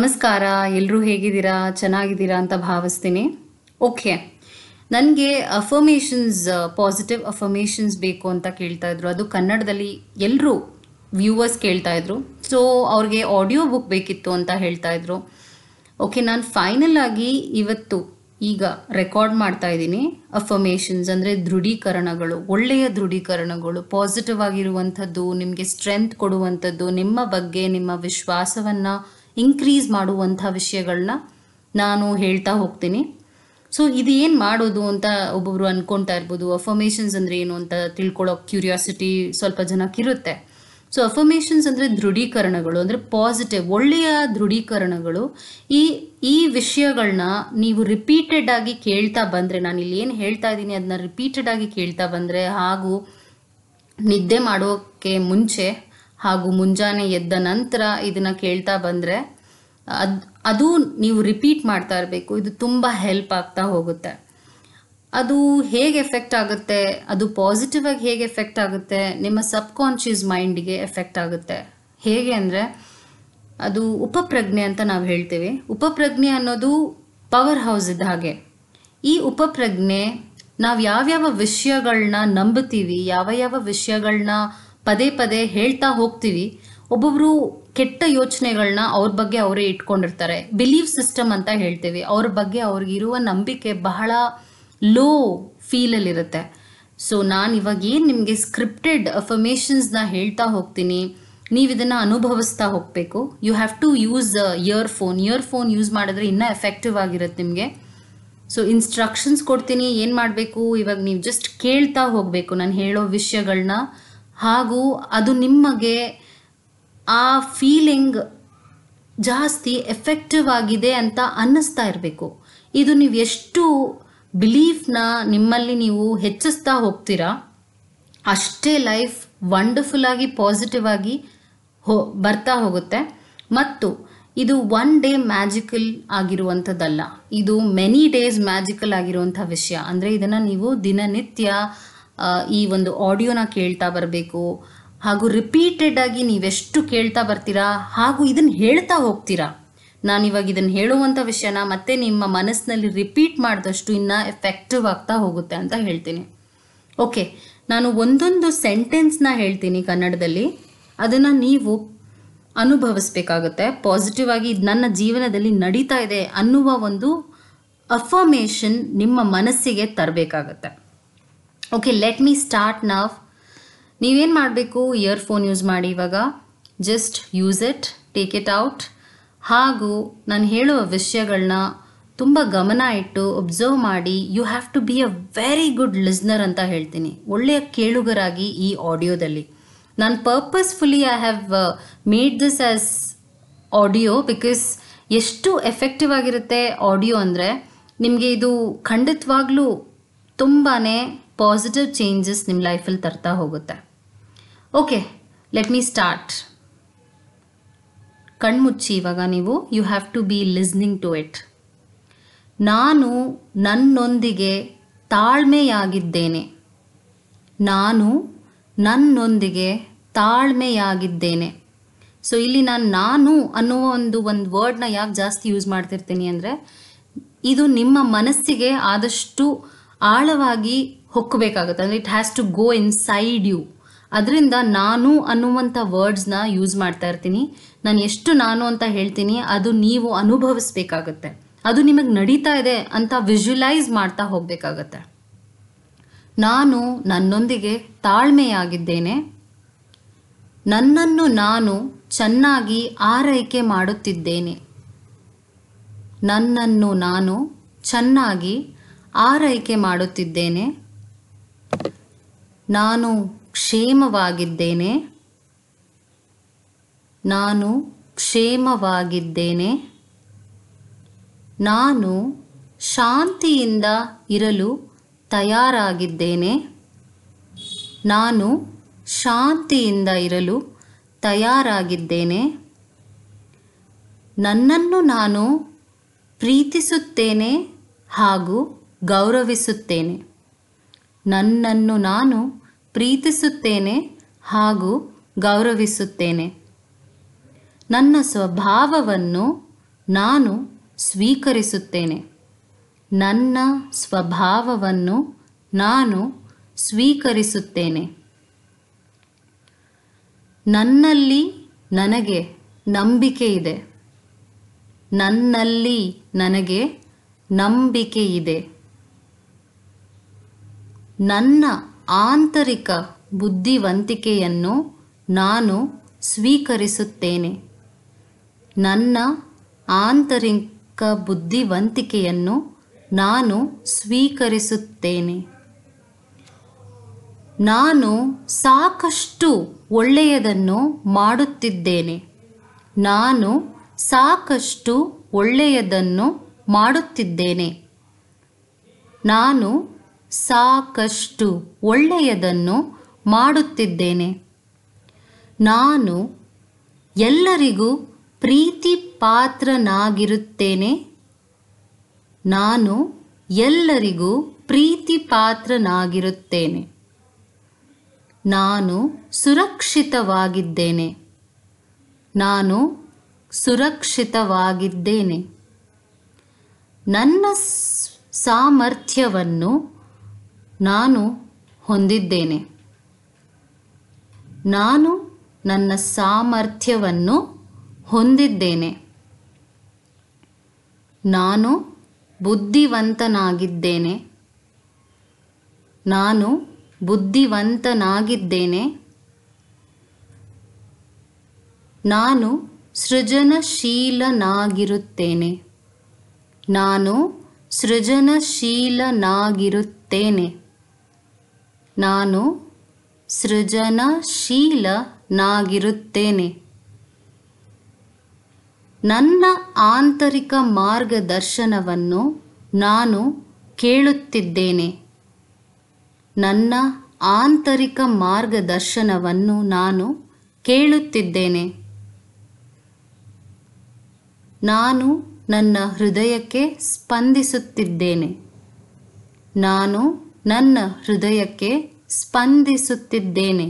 ನಮಸ್ಕಾರ ಎಲ್ಲರೂ ಹೇಗಿದ್ದೀರಾ ಚೆನ್ನಾಗಿದ್ದೀರಾ ಅಂತ ಭಾವಿಸ್ತೀನಿ ಓಕೆ ನನಗೆ ಅಫರ್ಮೇಷನ್ಸ್ ಪಾಸಿಟಿವ್ ಅಫರ್ಮೇಷನ್ಸ್ ಬೇಕು ಅಂತ ಕೇಳ್ತಾ ಇದ್ರು ಅದು ಕನ್ನಡದಲ್ಲಿ ಎಲ್ಲರೂ ವ್ಯೂವರ್ಸ್ ಕೇಳ್ತಾ ಇದ್ರು ಸೊ ಅವ್ರಿಗೆ ಆಡಿಯೋ ಬುಕ್ ಬೇಕಿತ್ತು ಅಂತ ಹೇಳ್ತಾ ಇದ್ರು ಓಕೆ ನಾನು ಫೈನಲ್ ಆಗಿ ಇವತ್ತು ಈಗ ರೆಕಾರ್ಡ್ ಮಾಡ್ತಾ ಇದ್ದೀನಿ ಅಫರ್ಮೇಷನ್ಸ್ ಅಂದರೆ ದೃಢೀಕರಣಗಳು ಒಳ್ಳೆಯ ದೃಢೀಕರಣಗಳು ಪಾಸಿಟಿವ್ ಆಗಿರುವಂಥದ್ದು ನಿಮಗೆ ಸ್ಟ್ರೆಂತ್ ಕೊಡುವಂಥದ್ದು ನಿಮ್ಮ ಬಗ್ಗೆ ನಿಮ್ಮ ವಿಶ್ವಾಸವನ್ನು ಇನ್ಕ್ರೀಸ್ ಮಾಡುವಂಥ ವಿಷಯಗಳನ್ನ ನಾನು ಹೇಳ್ತಾ ಹೋಗ್ತೀನಿ ಸೊ ಇದು ಏನು ಮಾಡೋದು ಅಂತ ಒಬ್ಬೊಬ್ರು ಅಂದ್ಕೊಳ್ತಾ ಇರ್ಬೋದು ಅಫರ್ಮೇಷನ್ಸ್ ಅಂದರೆ ಏನು ಅಂತ ತಿಳ್ಕೊಳ್ಳೋ ಕ್ಯೂರಿಯಾಸಿಟಿ ಸ್ವಲ್ಪ ಜನಕ್ಕೆ ಇರುತ್ತೆ ಸೊ ಅಫರ್ಮೇಷನ್ಸ್ ಅಂದರೆ ದೃಢೀಕರಣಗಳು ಅಂದರೆ ಪಾಸಿಟಿವ್ ಒಳ್ಳೆಯ ದೃಢೀಕರಣಗಳು ಈ ಈ ವಿಷಯಗಳನ್ನ ನೀವು ರಿಪೀಟೆಡ್ ಆಗಿ ಕೇಳ್ತಾ ಬಂದರೆ ನಾನು ಇಲ್ಲಿ ಏನು ಹೇಳ್ತಾ ಇದ್ದೀನಿ ಅದನ್ನ ರಿಪೀಟೆಡ್ ಆಗಿ ಕೇಳ್ತಾ ಬಂದರೆ ಹಾಗೂ ನಿದ್ದೆ ಮಾಡೋಕ್ಕೆ ಮುಂಚೆ ಹಾಗೂ ಮುಂಜಾನೆ ಎದ್ದ ನಂತರ ಇದನ್ನು ಕೇಳ್ತಾ ಬಂದರೆ ಅದು ಅದು ನೀವು ರಿಪೀಟ್ ಮಾಡ್ತಾ ಇರಬೇಕು ಇದು ತುಂಬ ಹೆಲ್ಪ್ ಆಗ್ತಾ ಹೋಗುತ್ತೆ ಅದು ಹೇಗೆ ಎಫೆಕ್ಟ್ ಆಗುತ್ತೆ ಅದು ಪಾಸಿಟಿವ್ ಆಗಿ ಹೇಗೆ ಎಫೆಕ್ಟ್ ಆಗುತ್ತೆ ನಿಮ್ಮ ಸಬ್ ಕಾನ್ಷಿಯಸ್ ಮೈಂಡ್ಗೆ ಎಫೆಕ್ಟ್ ಆಗುತ್ತೆ ಹೇಗೆ ಅಂದರೆ ಅದು ಉಪಪ್ರಜ್ಞೆ ಅಂತ ನಾವು ಹೇಳ್ತೀವಿ ಉಪಪ್ರಜ್ಞೆ ಅನ್ನೋದು ಪವರ್ ಹೌಸ್ ಇದ್ದ ಹಾಗೆ ಈ ಉಪಪ್ರಜ್ಞೆ ನಾವು ಯಾವ್ಯಾವ ವಿಷಯಗಳನ್ನ ನಂಬುತ್ತೀವಿ ಯಾವ ಯಾವ ವಿಷಯಗಳನ್ನ ಪದೇ ಪದೇ ಹೇಳ್ತಾ ಹೋಗ್ತೀವಿ ಒಬ್ಬೊಬ್ರು ಕೆಟ್ಟ ಯೋಚನೆಗಳನ್ನ ಅವ್ರ ಬಗ್ಗೆ ಅವರೇ ಇಟ್ಕೊಂಡಿರ್ತಾರೆ ಬಿಲೀವ್ ಸಿಸ್ಟಮ್ ಅಂತ ಹೇಳ್ತೀವಿ ಅವ್ರ ಬಗ್ಗೆ ಅವ್ರಿಗಿರುವ ನಂಬಿಕೆ ಬಹಳ ಲೋ ಇರುತ್ತೆ ಸೊ ನಾನು ಇವಾಗ ಏನು ನಿಮಗೆ ಸ್ಕ್ರಿಪ್ಟೆಡ್ ಅಫರ್ಮೇಷನ್ಸ್ನ ಹೇಳ್ತಾ ಹೋಗ್ತೀನಿ ನೀವು ಇದನ್ನ ಅನುಭವಿಸ್ತಾ ಹೋಗಬೇಕು you have to use earphone earphone use ಮಾಡಿದ್ರೆ ಇನ್ನೂ ಎಫೆಕ್ಟಿವ್ ಆಗಿರುತ್ತೆ ನಿಮಗೆ ಸೊ ಇನ್ಸ್ಟ್ರಕ್ಷನ್ಸ್ ಕೊಡ್ತೀನಿ ಏನು ಮಾಡಬೇಕು ಇವಾಗ ನೀವು ಜಸ್ಟ್ ಕೇಳ್ತಾ ಹೋಗಬೇಕು ನಾನು ಹೇಳೋ ವಿಷಯಗಳನ್ನ ಹಾಗೂ ಅದು ನಿಮಗೆ ಆ ಫೀಲಿಂಗ್ ಜಾಸ್ತಿ ಎಫೆಕ್ಟಿವ್ ಆಗಿದೆ ಅಂತ ಅನ್ನಿಸ್ತಾ ಇರಬೇಕು ಇದು ನೀವು ಎಷ್ಟು ಬಿಲೀಫ್ನ ನಿಮ್ಮಲ್ಲಿ ನೀವು ಹೆಚ್ಚಿಸ್ತಾ ಹೋಗ್ತೀರಾ ಅಷ್ಟೇ ಲೈಫ್ ವಂಡರ್ಫುಲ್ ಆಗಿ ಪಾಸಿಟಿವ್ ಆಗಿ ಹೋ ಬರ್ತಾ ಹೋಗುತ್ತೆ ಮತ್ತು ಇದು ಒನ್ ಡೇ ಮ್ಯಾಜಿಕಲ್ ಆಗಿರುವಂಥದ್ದಲ್ಲ ಇದು ಮೆನಿ ಡೇಸ್ ಮ್ಯಾಜಿಕಲ್ ಆಗಿರುವಂಥ ವಿಷಯ ಅಂದರೆ ಇದನ್ನು ನೀವು ದಿನನಿತ್ಯ ಈ ಒಂದು ಆಡಿಯೋನ ಕೇಳ್ತಾ ಬರಬೇಕು ಹಾಗೂ ರಿಪೀಟೆಡ್ ಆಗಿ ನೀವೆಷ್ಟು ಕೇಳ್ತಾ ಬರ್ತೀರಾ ಹಾಗೂ ಇದನ್ನು ಹೇಳ್ತಾ ಹೋಗ್ತೀರಾ ನಾನಿವಾಗ ಇದನ್ನು ಹೇಳುವಂಥ ವಿಷಯನ ಮತ್ತೆ ನಿಮ್ಮ ಮನಸ್ಸಿನಲ್ಲಿ ರಿಪೀಟ್ ಮಾಡಿದಷ್ಟು ಇನ್ನ ಎಫೆಕ್ಟಿವ್ ಆಗ್ತಾ ಹೋಗುತ್ತೆ ಅಂತ ಹೇಳ್ತೀನಿ ಓಕೆ ನಾನು ಒಂದೊಂದು ಸೆಂಟೆನ್ಸ್ನ ಹೇಳ್ತೀನಿ ಕನ್ನಡದಲ್ಲಿ ಅದನ್ನು ನೀವು ಅನುಭವಿಸ್ಬೇಕಾಗತ್ತೆ ಪಾಸಿಟಿವ್ ಆಗಿ ಇದು ನನ್ನ ಜೀವನದಲ್ಲಿ ನಡೀತಾ ಇದೆ ಅನ್ನುವ ಒಂದು ಅಫರ್ಮೇಷನ್ ನಿಮ್ಮ ಮನಸ್ಸಿಗೆ ತರಬೇಕಾಗತ್ತೆ okay let me start now ನೀವೇನು ಮಾಡಬೇಕು ಇಯರ್ಫೋನ್ ಯೂಸ್ ಮಾಡಿ ಇವಾಗ just use it take it out ಹಾಗೂ ನಾನು ಹೇಳುವ ವಿಷಯಗಳನ್ನ ತುಂಬ ಗಮನ ಇಟ್ಟು ಒಬ್ಸರ್ವ್ ಮಾಡಿ you have to be a very good listener ಅಂತ ಹೇಳ್ತೀನಿ ಒಳ್ಳೆಯ ಕೇಳುಗರಾಗಿ ಈ ಆಡಿಯೋದಲ್ಲಿ ನಾನು purposefully I have made this as audio because ಎಷ್ಟು ಎಫೆಕ್ಟಿವ್ ಆಗಿರುತ್ತೆ ಆಡಿಯೋ ಅಂದರೆ ನಿಮಗೆ ಇದು ಖಂಡಿತವಾಗ್ಲೂ ತುಂಬಾ ಪಾಸಿಟಿವ್ ಚೇಂಜಸ್ ನಿಮ್ಮ ಲೈಫಲ್ಲಿ ತರ್ತಾ ಹೋಗುತ್ತೆ ಓಕೆ ಲೆಟ್ ಮೀ ಸ್ಟಾರ್ಟ್ ಕಣ್ಮುಚ್ಚಿ ಇವಾಗ ನೀವು you have to be listening to it ನಾನು ನನ್ನೊಂದಿಗೆ ತಾಳ್ಮೆಯಾಗಿದ್ದೇನೆ ನಾನು ನನ್ನೊಂದಿಗೆ ತಾಳ್ಮೆಯಾಗಿದ್ದೇನೆ ಸೊ ಇಲ್ಲಿ ನಾನು ನಾನು ಅನ್ನುವ ಒಂದು ಒಂದು ವರ್ಡ್ನ ಯಾಕೆ ಜಾಸ್ತಿ ಯೂಸ್ ಮಾಡ್ತಿರ್ತೀನಿ ಅಂದರೆ ಇದು ನಿಮ್ಮ ಮನಸ್ಸಿಗೆ ಆದಷ್ಟು ಆಳವಾಗಿ ಹೊಕ್ಕಬೇಕಾಗುತ್ತೆ ಅಂದರೆ it has to go inside you ಅದರಿಂದ ನಾನು ಅನ್ನುವಂಥ ವರ್ಡ್ಸ್ನ ಯೂಸ್ ಮಾಡ್ತಾ ಇರ್ತೀನಿ ನಾನು ಎಷ್ಟು ನಾನು ಅಂತ ಹೇಳ್ತೀನಿ ಅದು ನೀವು ಅನುಭವಿಸ್ಬೇಕಾಗತ್ತೆ ಅದು ನಿಮಗೆ ನಡೀತಾ ಇದೆ ಅಂತ ವಿಜುವಲೈಸ್ ಮಾಡ್ತಾ ಹೋಗಬೇಕಾಗತ್ತೆ ನಾನು ನನ್ನೊಂದಿಗೆ ತಾಳ್ಮೆಯಾಗಿದ್ದೇನೆ ನನ್ನನ್ನು ನಾನು ಚೆನ್ನಾಗಿ ಆರೈಕೆ ಮಾಡುತ್ತಿದ್ದೇನೆ ನನ್ನನ್ನು ನಾನು ಚೆನ್ನಾಗಿ ಆರೈಕೆ ಮಾಡುತ್ತಿದ್ದೇನೆ ನಾನು ಕ್ಷೇಮವಾಗಿದ್ದೇನೆ ನಾನು ಕ್ಷೇಮವಾಗಿದ್ದೇನೆ ನಾನು ಶಾಂತಿಯಿಂದ ಇರಲು ತಯಾರಾಗಿದ್ದೇನೆ ನಾನು ಶಾಂತಿಯಿಂದ ಇರಲು ತಯಾರಾಗಿದ್ದೇನೆ ನನ್ನನ್ನು ನಾನು ಪ್ರೀತಿಸುತ್ತೇನೆ ಹಾಗೂ ಗೌರವಿಸುತ್ತೇನೆ ನನ್ನನ್ನು ನಾನು ಪ್ರೀತಿಸುತ್ತೇನೆ ಹಾಗೂ ಗೌರವಿಸುತ್ತೇನೆ ನನ್ನ ಸ್ವಭಾವವನ್ನು ನಾನು ಸ್ವೀಕರಿಸುತ್ತೇನೆ ನನ್ನ ಸ್ವಭಾವವನ್ನು ನಾನು ಸ್ವೀಕರಿಸುತ್ತೇನೆ ನನ್ನಲ್ಲಿ ನನಗೆ ನಂಬಿಕೆ ಇದೆ ನನ್ನಲ್ಲಿ ನನಗೆ ನಂಬಿಕೆ ಇದೆ ನನ್ನ ಆಂತರಿಕ ಬುದ್ಧಿವಂತಿಕೆಯನ್ನು ನಾನು ಸ್ವೀಕರಿಸುತ್ತೇನೆ ನನ್ನ ಆಂತರಿಕ ಬುದ್ಧಿವಂತಿಕೆಯನ್ನು ನಾನು ಸ್ವೀಕರಿಸುತ್ತೇನೆ ನಾನು ಸಾಕಷ್ಟು ಒಳ್ಳೆಯದನ್ನು ಮಾಡುತ್ತಿದ್ದೇನೆ ನಾನು ಸಾಕಷ್ಟು ಒಳ್ಳೆಯದನ್ನು ಮಾಡುತ್ತಿದ್ದೇನೆ ನಾನು ಸಾಕಷ್ಟು ಒಳ್ಳೆಯದನ್ನು ಮಾಡುತ್ತಿದ್ದೇನೆ ನಾನು ಎಲ್ಲರಿಗೂ ಪ್ರೀತಿ ಪಾತ್ರನಾಗಿರುತ್ತೇನೆ ನಾನು ಎಲ್ಲರಿಗೂ ಪ್ರೀತಿ ಪಾತ್ರನಾಗಿರುತ್ತೇನೆ ನಾನು ಸುರಕ್ಷಿತವಾಗಿದ್ದೇನೆ ನಾನು ಸುರಕ್ಷಿತವಾಗಿದ್ದೇನೆ ನನ್ನ ಸಾಮರ್ಥ್ಯವನ್ನು ನಾನು ಹೊಂದಿದ್ದೇನೆ ನಾನು ನನ್ನ ಸಾಮರ್ಥ್ಯವನ್ನು ಹೊಂದಿದ್ದೇನೆ ನಾನು ಬುದ್ಧಿವಂತನಾಗಿದ್ದೇನೆ ನಾನು ಬುದ್ಧಿವಂತನಾಗಿದ್ದೇನೆ ನಾನು ಸೃಜನಶೀಲನಾಗಿರುತ್ತೇನೆ ನಾನು ಸೃಜನಶೀಲನಾಗಿರುತ್ತೇನೆ ನಾನು ಸೃಜನಶೀಲನಾಗಿರುತ್ತೇನೆ ನನ್ನ ಆಂತರಿಕ ಮಾರ್ಗದರ್ಶನವನ್ನು ನಾನು ಕೇಳುತ್ತಿದ್ದೇನೆ ನನ್ನ ಆಂತರಿಕ ಮಾರ್ಗದರ್ಶನವನ್ನು ನಾನು ಕೇಳುತ್ತಿದ್ದೇನೆ ನಾನು ನನ್ನ ಹೃದಯಕ್ಕೆ ಸ್ಪಂದಿಸುತ್ತಿದ್ದೇನೆ ನಾನು ನನ್ನ ಹೃದಯಕ್ಕೆ ಸ್ಪಂದಿಸುತ್ತಿದ್ದೇನೆ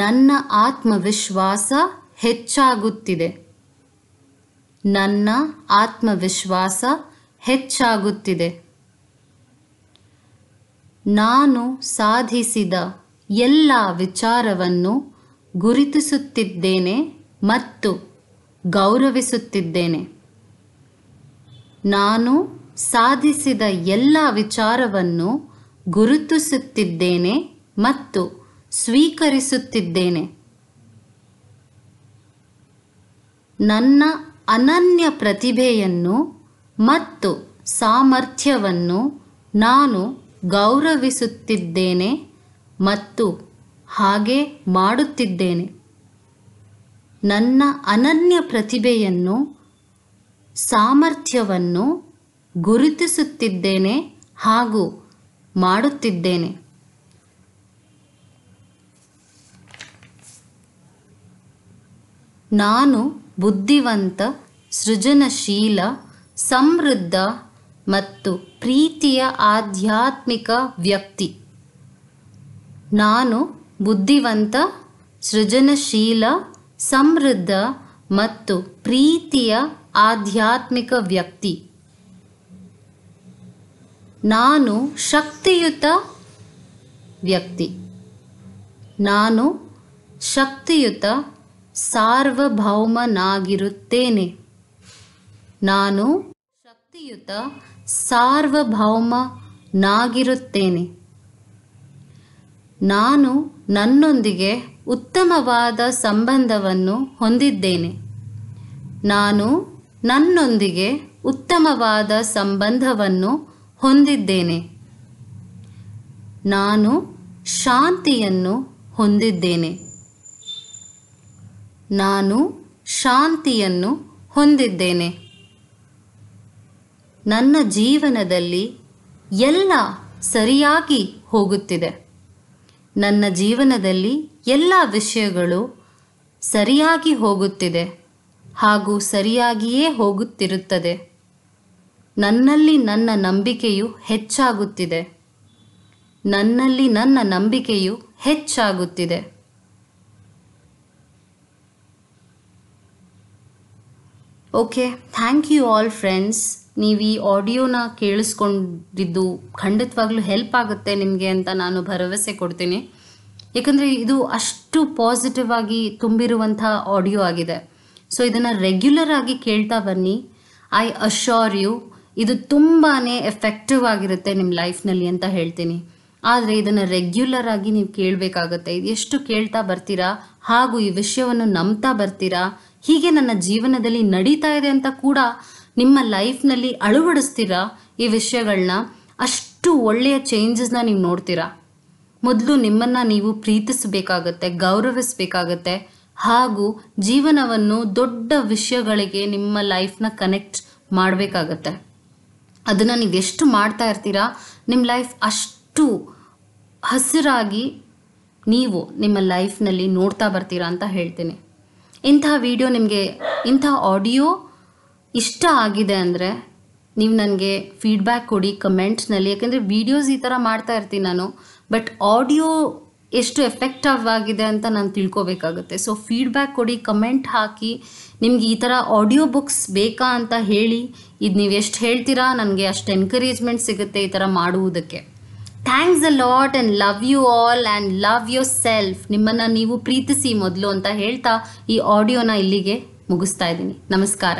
ನನ್ನ ಆತ್ಮವಿಶ್ವಾಸ ಹೆಚ್ಚಾಗುತ್ತಿದೆ ನನ್ನ ಆತ್ಮವಿಶ್ವಾಸ ಹೆಚ್ಚಾಗುತ್ತಿದೆ ನಾನು ಸಾಧಿಸಿದ ಎಲ್ಲ ವಿಚಾರವನ್ನು ಗುರುತಿಸುತ್ತಿದ್ದೇನೆ ಮತ್ತು ಗೌರವಿಸುತ್ತಿದ್ದೇನೆ ನಾನು ಸಾಧಿಸಿದ ಎಲ್ಲ ವಿಚಾರವನ್ನು ಗುರುತಿಸುತ್ತಿದ್ದೇನೆ ಮತ್ತು ಸ್ವೀಕರಿಸುತ್ತಿದ್ದೇನೆ ನನ್ನ ಅನನ್ಯ ಪ್ರತಿಭೆಯನ್ನು ಮತ್ತು ಸಾಮರ್ಥ್ಯವನ್ನು ನಾನು ಗೌರವಿಸುತ್ತಿದ್ದೇನೆ ಮತ್ತು ಹಾಗೆ ಮಾಡುತ್ತಿದ್ದೇನೆ ನನ್ನ ಅನನ್ಯ ಪ್ರತಿಭೆಯನ್ನು ಸಾಮರ್ಥ್ಯವನ್ನು ಗುರುತಿಸುತ್ತಿದ್ದೇನೆ ಹಾಗೂ ಮಾಡುತ್ತಿದ್ದೇನೆ ನಾನು ಬುದ್ಧಿವಂತ ಸೃಜನಶೀಲ ಸಮೃದ್ಧ ಮತ್ತು ಪ್ರೀತಿಯ ಆಧ್ಯಾತ್ಮಿಕ ವ್ಯಕ್ತಿ ನಾನು ಬುದ್ಧಿವಂತ ಸೃಜನಶೀಲ ಸಮೃದ್ಧ ಮತ್ತು ಪ್ರೀತಿಯ ಆಧ್ಯಾತ್ಮಿಕ ವ್ಯಕ್ತಿ ನಾನು ಶಕ್ತಿಯುತ ವ್ಯಕ್ತಿ ನಾನು ಶಕ್ತಿಯುತ ಸಾರ್ವಭೌಮನಾಗಿರುತ್ತೇನೆ ನಾನು ಶಕ್ತಿಯುತ ಸಾರ್ವಭೌಮನಾಗಿರುತ್ತೇನೆ ನಾನು ನನ್ನೊಂದಿಗೆ ಉತ್ತಮವಾದ ಸಂಬಂಧವನ್ನು ಹೊಂದಿದ್ದೇನೆ ನಾನು ನನ್ನೊಂದಿಗೆ ಉತ್ತಮವಾದ ಸಂಬಂಧವನ್ನು ಹೊಂದಿದ್ದೇನೆ ನಾನು ಶಾಂತಿಯನ್ನು ಹೊಂದಿದ್ದೇನೆ ನಾನು ಶಾಂತಿಯನ್ನು ಹೊಂದಿದ್ದೇನೆ ನನ್ನ ಜೀವನದಲ್ಲಿ ಎಲ್ಲ ಸರಿಯಾಗಿ ಹೋಗುತ್ತಿದೆ ನನ್ನ ಜೀವನದಲ್ಲಿ ಎಲ್ಲ ವಿಷಯಗಳು ಸರಿಯಾಗಿ ಹೋಗುತ್ತಿದೆ ಹಾಗೂ ಸರಿಯಾಗಿಯೇ ಹೋಗುತ್ತಿರುತ್ತದೆ ನನ್ನಲ್ಲಿ ನನ್ನ ನಂಬಿಕೆಯು ಹೆಚ್ಚಾಗುತ್ತಿದೆ ನನ್ನಲ್ಲಿ ನನ್ನ ನಂಬಿಕೆಯು ಹೆಚ್ಚಾಗುತ್ತಿದೆ okay thank you all friends ನೀವು ಈ ಆಡಿಯೋನ ಕೇಳಿಸ್ಕೊಂಡಿದ್ದು ಖಂಡಿತವಾಗ್ಲೂ ಹೆಲ್ಪ್ ಆಗುತ್ತೆ ನಿಮಗೆ ಅಂತ ನಾನು ಭರವಸೆ ಕೊಡ್ತೀನಿ ಏಕೆಂದರೆ ಇದು ಅಷ್ಟು ಪಾಸಿಟಿವ್ ಆಗಿ ತುಂಬಿರುವಂಥ ಆಡಿಯೋ ಆಗಿದೆ ಸೊ ಇದನ್ನು ರೆಗ್ಯುಲರ್ ಆಗಿ ಕೇಳ್ತಾ ಬನ್ನಿ ಐ ಅಶ್ಯೂರ್ ಯು ಇದು ತುಂಬಾ ಎಫೆಕ್ಟಿವ್ ಆಗಿರುತ್ತೆ ನಿಮ್ಮ ಲೈಫ್ನಲ್ಲಿ ಅಂತ ಹೇಳ್ತೀನಿ ಆದರೆ ಇದನ್ನು ರೆಗ್ಯುಲರ್ ಆಗಿ ನೀವು ಕೇಳಬೇಕಾಗತ್ತೆ ಎಷ್ಟು ಕೇಳ್ತಾ ಬರ್ತೀರಾ ಹಾಗೂ ಈ ವಿಷಯವನ್ನು ನಂಬ್ತಾ ಬರ್ತೀರಾ ಹೀಗೆ ನನ್ನ ಜೀವನದಲ್ಲಿ ನಡೀತಾ ಇದೆ ಅಂತ ಕೂಡ ನಿಮ್ಮ ಲೈಫ್ನಲ್ಲಿ ಅಳವಡಿಸ್ತೀರಾ ಈ ವಿಷಯಗಳನ್ನ ಅಷ್ಟು ಒಳ್ಳೆಯ ಚೇಂಜಸ್ನ ನೀವು ನೋಡ್ತೀರಾ ಮೊದಲು ನಿಮ್ಮನ್ನು ನೀವು ಪ್ರೀತಿಸಬೇಕಾಗತ್ತೆ ಗೌರವಿಸಬೇಕಾಗತ್ತೆ ಹಾಗೂ ಜೀವನವನ್ನು ದೊಡ್ಡ ವಿಷಯಗಳಿಗೆ ನಿಮ್ಮ ಲೈಫ್ನ ಕನೆಕ್ಟ್ ಮಾಡಬೇಕಾಗತ್ತೆ ಅದನ್ನು ನೀವು ಎಷ್ಟು ಮಾಡ್ತಾ ಇರ್ತೀರ ನಿಮ್ಮ ಲೈಫ್ ಅಷ್ಟು ಹಸಿರಾಗಿ ನೀವು ನಿಮ್ಮ ಲೈಫ್ನಲ್ಲಿ ನೋಡ್ತಾ ಬರ್ತೀರಾ ಅಂತ ಹೇಳ್ತೀನಿ ಇಂತಹ ವಿಡಿಯೋ ನಿಮಗೆ ಇಂಥ ಆಡಿಯೋ ಇಷ್ಟ ಆಗಿದೆ ಅಂದರೆ ನೀವು ನನಗೆ ಫೀಡ್ಬ್ಯಾಕ್ ಕೊಡಿ ಕಮೆಂಟ್ಸ್ನಲ್ಲಿ ಯಾಕೆಂದರೆ ವೀಡಿಯೋಸ್ ಈ ಥರ ಮಾಡ್ತಾ ಇರ್ತೀನಿ ನಾನು ಬಟ್ ಆಡಿಯೋ ಎಷ್ಟು ಎಫೆಕ್ಟಿವ್ ಆಗಿದೆ ಅಂತ ನಾನು ತಿಳ್ಕೋಬೇಕಾಗುತ್ತೆ ಸೊ ಫೀಡ್ಬ್ಯಾಕ್ ಕೊಡಿ ಕಮೆಂಟ್ ಹಾಕಿ ನಿಮಗೆ ಈ ಥರ ಆಡಿಯೋ ಬುಕ್ಸ್ ಬೇಕಾ ಅಂತ ಹೇಳಿ ಇದು ನೀವು ಎಷ್ಟು ಹೇಳ್ತೀರಾ ನನಗೆ ಅಷ್ಟು ಎನ್ಕರೇಜ್ಮೆಂಟ್ ಸಿಗುತ್ತೆ ಈ ಥರ ಮಾಡುವುದಕ್ಕೆ thanks a lot and love you all and love yourself ನಿಮ್ಮನ್ನು ನೀವು ಪ್ರೀತಿಸಿ ಮೊದಲು ಅಂತ ಹೇಳ್ತಾ ಈ ಆಡಿಯೋನ ಇಲ್ಲಿಗೆ ಮುಗಿಸ್ತಾ ಇದ್ದೀನಿ ನಮಸ್ಕಾರ